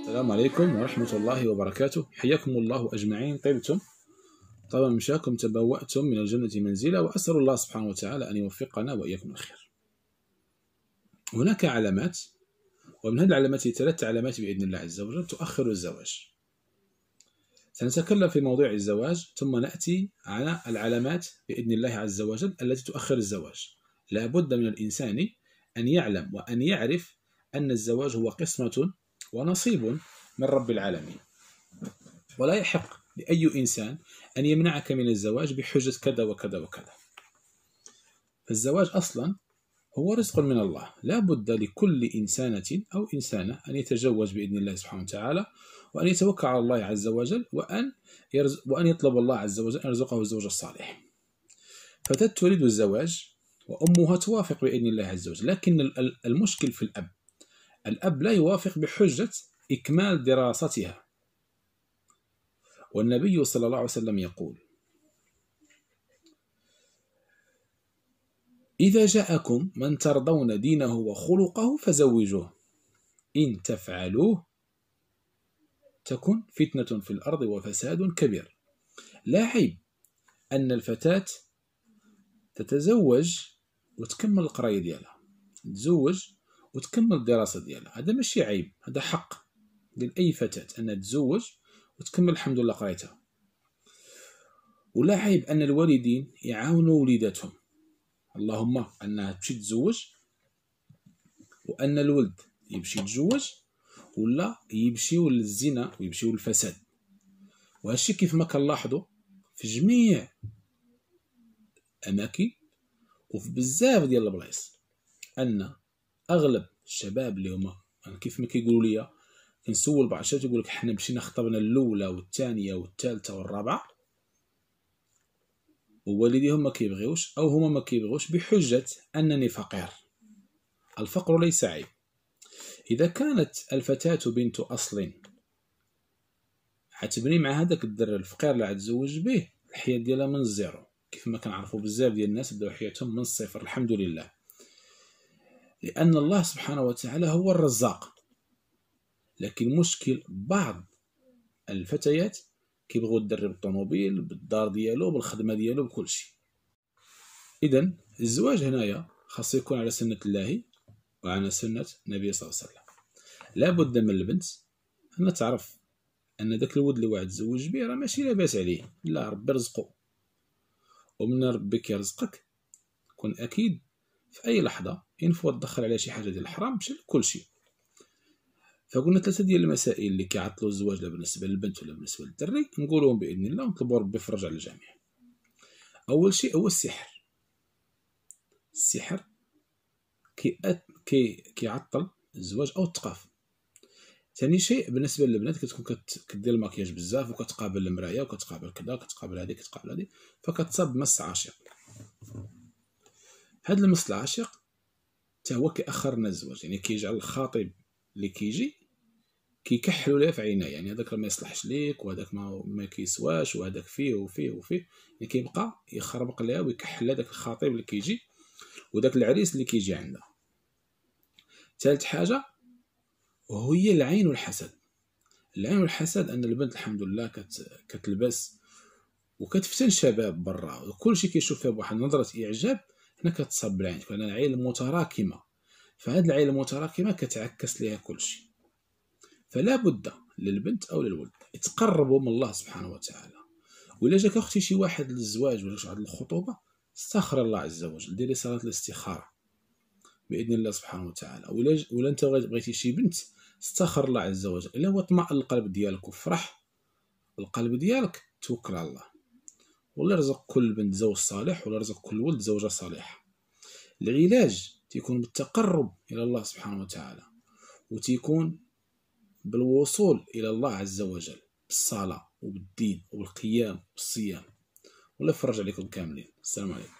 السلام عليكم ورحمة الله وبركاته حياكم الله أجمعين طيبتم طبعا مشاكم تبوأتم من الجنة منزلة وأسأل الله سبحانه وتعالى أن يوفقنا وإياكم الخير هناك علامات ومن هذه العلامات ثلاث علامات بإذن الله عز وجل تؤخر الزواج سنتكلم في موضوع الزواج ثم نأتي على العلامات بإذن الله عز وجل التي تؤخر الزواج لابد من الإنسان أن يعلم وأن يعرف أن الزواج هو قسمة ونصيب من رب العالمين ولا يحق لأي إنسان أن يمنعك من الزواج بحجة كذا وكذا وكذا الزواج أصلا هو رزق من الله لا بد لكل إنسانة أو إنسانة أن يتزوج بإذن الله سبحانه وتعالى وأن يتوكل على الله عز وجل وأن, يرزق وأن يطلب الله عز وجل أن يرزقه الزوج الصالح فتاة تريد الزواج وأمها توافق بإذن الله عز وجل لكن المشكل في الأب الأب لا يوافق بحجة إكمال دراستها والنبي صلى الله عليه وسلم يقول إذا جاءكم من ترضون دينه وخلقه فزوجوه إن تفعلوه تكن فتنة في الأرض وفساد كبير لا عيب أن الفتاة تتزوج وتكمل القراية ديالها تتزوج وتكمل الدراسة ديالها هذا ماشي عيب هذا حق ديال أي فتاة أنها تتزوج وتكمل الحمد لله قرايتها ولا عيب أن الوالدين يعاونوا وليداتهم اللهم انها تمشي تتزوج وان الولد يمشي يتزوج ولا يمشيو للزنا ويمشيو للفساد وهادشي كيف ما كنلاحظوا في جميع اماكن وفي بزاف ديال البلايص ان اغلب الشباب اللي هما يعني كيف ما كيقولوا لي كنسول بعض الشباب تيقول لك حنا مشينا خطبنا الاولى والثانيه والثالثه والرابعه ووالديهم ما كيبغيوش او هما ما كيبغيوش بحجه انني فقير الفقر ليس عيب اذا كانت الفتاه بنت اصل حتبني مع هذاك الدر الفقير اللي عتزوج به الحياه ديالها من الزيرو كيف ما كنعرفوا بزاف ديال الناس بداو حياتهم من الصفر الحمد لله لان الله سبحانه وتعالى هو الرزاق لكن مشكل بعض الفتيات كيبغيو يدرب الطوموبيل بالدار ديالو بالخدمه ديالو بكلشي اذا الزواج هنايا خاصو يكون على سنه الله وعلى سنه النبي صلى الله عليه وسلم لابد من البنت انها تعرف ان داك الولد اللي واحد تزوج به راه ماشي لاباس عليه لا ربي رزقو ومن ربي كيرزقك كن اكيد في اي لحظه ان فوا تدخل على شي حاجه ديال الحرام مشى لكلشي فقلنا ثلاثه ديال المسائل اللي كيعطلوا الزواج لا بالنسبه للبنت ولا بالنسبه للدري نقولهم باذن الله ونطلبوا ربي يفرج على الجميع اول شيء هو السحر السحر كي أت... كي كيعطل الزواج او الثقافه ثاني شيء بالنسبه للبنات كتكون كدير الماكياج بزاف وكتقابل المرايه وكتقابل كذا كتقابل هذه كتقابل هذه فكتصاب مس عاشق هذا المس العاشق حتى هو كيأخرنا الزواج يعني كيجعل الخاطب اللي كيجي كيكحلوا ليه في عينيه يعني هذاك ما يصلحش ليك وهذاك ما, ما كيسواش وهذاك فيه وفيه وفيه يعني كيبقى يخربق ليها ويكحل هذاك الخطيب اللي كيجي وداك العريس اللي كيجي عندها ثالث حاجه وهي العين والحسد العين والحسد ان البنت الحمد لله كت... كتلبس وكتفتن شباب برا وكلشي كيشوف فيها بواحد نظره اعجاب هنا كتصاب بالعين فهنا العين المتراكمه فهاد العين المتراكمه كتعكس ليها كلشي فلا بد للبنت او للولد يتقربوا من الله سبحانه وتعالى ولا جاك اختي شي واحد للزواج ولا شي الخطوبه استخر الله عز وجل ديري صلاه الاستخاره باذن الله سبحانه وتعالى ولا ج... ولا انت بغيتي شي بنت استخر الله عز وجل الا هو طمأن القلب ديالك وفرح القلب ديالك توكل على الله والله يرزق كل بنت زوج صالح ولا يرزق كل ولد زوجه صالحه العلاج تيكون بالتقرب الى الله سبحانه وتعالى وتيكون بالوصول إلى الله عز وجل بالصلاة وبالدين وبالقيام والصيام ولا فرج عليكم كاملين السلام عليكم